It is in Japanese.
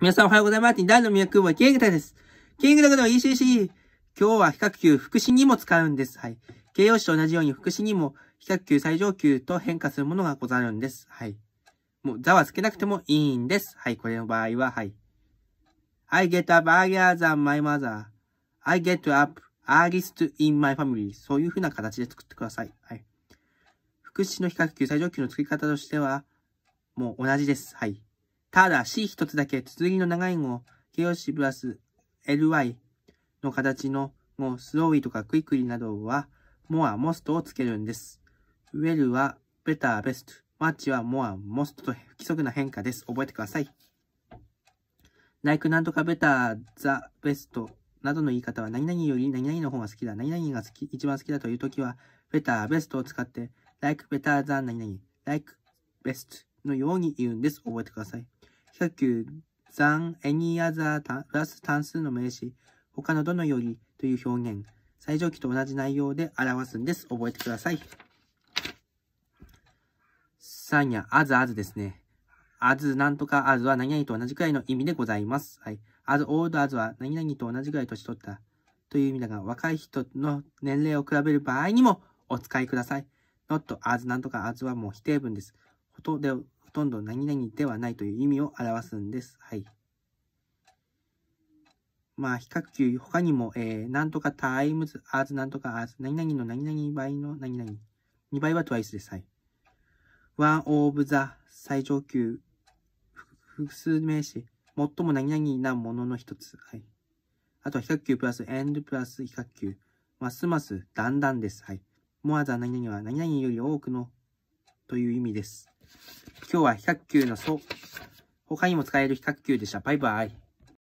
皆さんおはようございます。第の宮保はキングタです。キングタグの ECC。今日は比較級副詞にも使うんです。はい。形容詞と同じように副詞にも比較級最上級と変化するものがござるんです。はい。もう、座はつけなくてもいいんです。はい。これの場合は、はい。I get up earlier than my mother.I get up earliest in my family. そういう風な形で作ってください。はい。副詞の比較級最上級の作り方としては、もう同じです。はい。ただし一つだけ、綴りの長い語、形容詞プラス ly の形の語、スローイとかクイックリなどは、モア、モストをつけるんです。ウェルは、ベター、ベスト。マッチは、モア、モストと不規則な変化です。覚えてください。like なんとかベター、ザ、ベストなどの言い方は、何々より何々の方が好きだ、何々が好き、一番好きだというときは、ベター、ベストを使って、like ベターザ何々、like ストのように言うんです。覚えてください。substitute than any other 単数の名詞、他のどのよりという表現、最上級と同じ内容で表すんです。覚えてください。3や、あずあずですね。あずなんとかあずは何々と同じくらいの意味でございます。はい。あず、オールドあずは何々と同じくらい年取ったという意味だが、若い人の年齢を比べる場合にもお使いください。not あずなんとかあずはもう否定文です。ほとんどとんど何々ではないという意味を表すんです。はい。まあ、比較級、他にも、えー、なんとかタイムズ、アーズ、なんとかアーズ、何々の何々倍の何々。2倍はトワイスです。はい。ワンオブザ、最上級、複数名詞、最も何々なものの一つ。はい。あとは比較級プラス、エンドプラス比較級。ますます、だんだんです。はい。モアザ何々は何々より多くのという意味です。今日は比較級のそう。他にも使える比較級でした。バイバイ。